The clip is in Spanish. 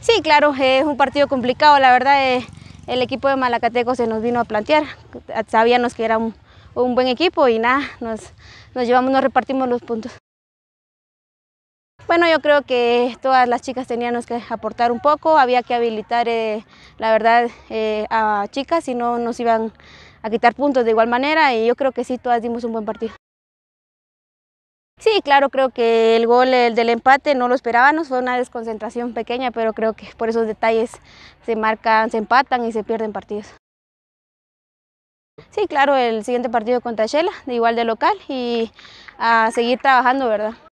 Sí, claro, es un partido complicado, la verdad el equipo de Malacateco se nos vino a plantear, sabíamos que era un, buen equipo y nada, nos, nos llevamos, nos repartimos los puntos. Bueno, yo creo que todas las chicas teníamos que aportar un poco, había que habilitar, eh, la verdad, eh, a chicas, y no nos iban a quitar puntos de igual manera y yo creo que sí, todas dimos un buen partido. Sí, claro, creo que el gol del empate no lo esperábamos, fue una desconcentración pequeña, pero creo que por esos detalles se marcan, se empatan y se pierden partidos. Sí, claro, el siguiente partido contra Shela, igual de local, y a seguir trabajando, ¿verdad?